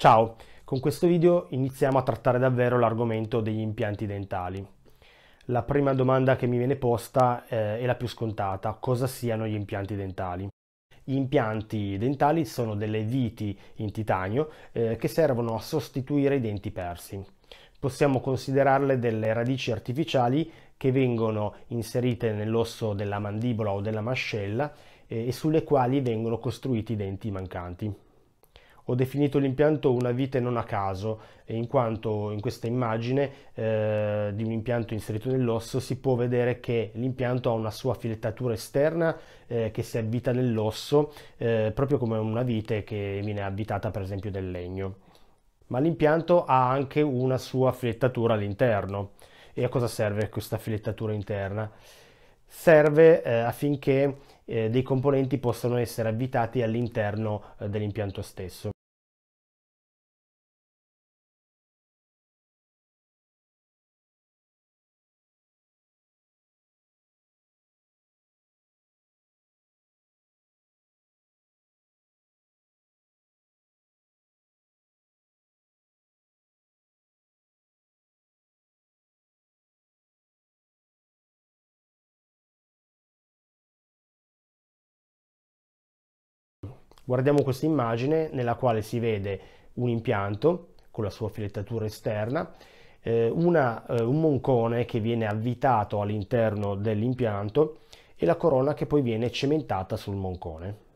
Ciao, con questo video iniziamo a trattare davvero l'argomento degli impianti dentali. La prima domanda che mi viene posta eh, è la più scontata, cosa siano gli impianti dentali? Gli impianti dentali sono delle viti in titanio eh, che servono a sostituire i denti persi. Possiamo considerarle delle radici artificiali che vengono inserite nell'osso della mandibola o della mascella eh, e sulle quali vengono costruiti i denti mancanti. Ho definito l'impianto una vite non a caso, in quanto in questa immagine eh, di un impianto inserito nell'osso si può vedere che l'impianto ha una sua filettatura esterna eh, che si avvita nell'osso, eh, proprio come una vite che viene abitata per esempio del legno. Ma l'impianto ha anche una sua filettatura all'interno. E a cosa serve questa filettatura interna? Serve eh, affinché eh, dei componenti possano essere avvitati all'interno eh, dell'impianto stesso. Guardiamo questa immagine nella quale si vede un impianto con la sua filettatura esterna, eh, una, eh, un moncone che viene avvitato all'interno dell'impianto e la corona che poi viene cementata sul moncone.